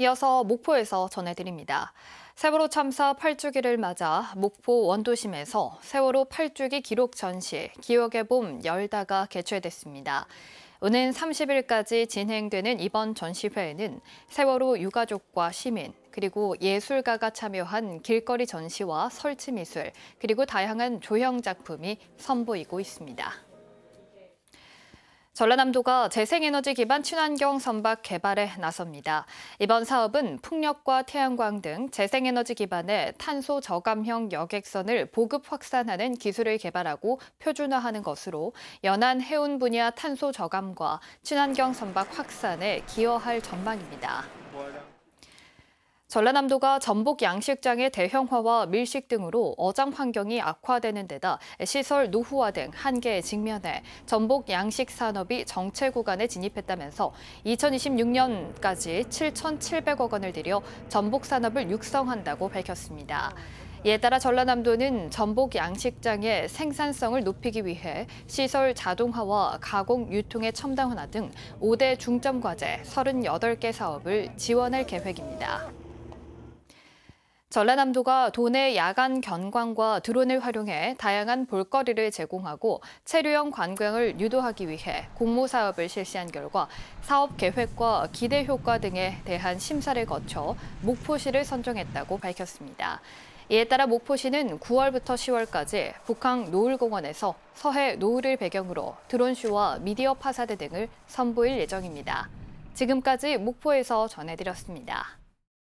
이어서 목포에서 전해드립니다. 세월호 참사 8주기를 맞아 목포 원도심에서 세월호 8주기 기록 전시 기억의 봄 열다가 개최됐습니다. 오는 30일까지 진행되는 이번 전시회에는 세월호 유가족과 시민, 그리고 예술가가 참여한 길거리 전시와 설치미술, 그리고 다양한 조형 작품이 선보이고 있습니다. 전라남도가 재생에너지 기반 친환경 선박 개발에 나섭니다. 이번 사업은 풍력과 태양광 등 재생에너지 기반의 탄소 저감형 여객선을 보급 확산하는 기술을 개발하고 표준화하는 것으로 연안 해운 분야 탄소 저감과 친환경 선박 확산에 기여할 전망입니다. 전라남도가 전복 양식장의 대형화와 밀식 등으로 어장 환경이 악화되는 데다 시설 노후화 등 한계에 직면해 전복 양식 산업이 정체 구간에 진입했다면서 2026년까지 7,700억 원을 들여 전복 산업을 육성한다고 밝혔습니다. 이에 따라 전라남도는 전복 양식장의 생산성을 높이기 위해 시설 자동화와 가공 유통의 첨단화 등 5대 중점 과제 38개 사업을 지원할 계획입니다. 전라남도가 도내 야간 견광과 드론을 활용해 다양한 볼거리를 제공하고 체류형 관광을 유도하기 위해 공모 사업을 실시한 결과 사업 계획과 기대 효과 등에 대한 심사를 거쳐 목포시를 선정했다고 밝혔습니다. 이에 따라 목포시는 9월부터 10월까지 북항 노을공원에서 서해 노을을 배경으로 드론쇼와 미디어 파사드 등을 선보일 예정입니다. 지금까지 목포에서 전해드렸습니다.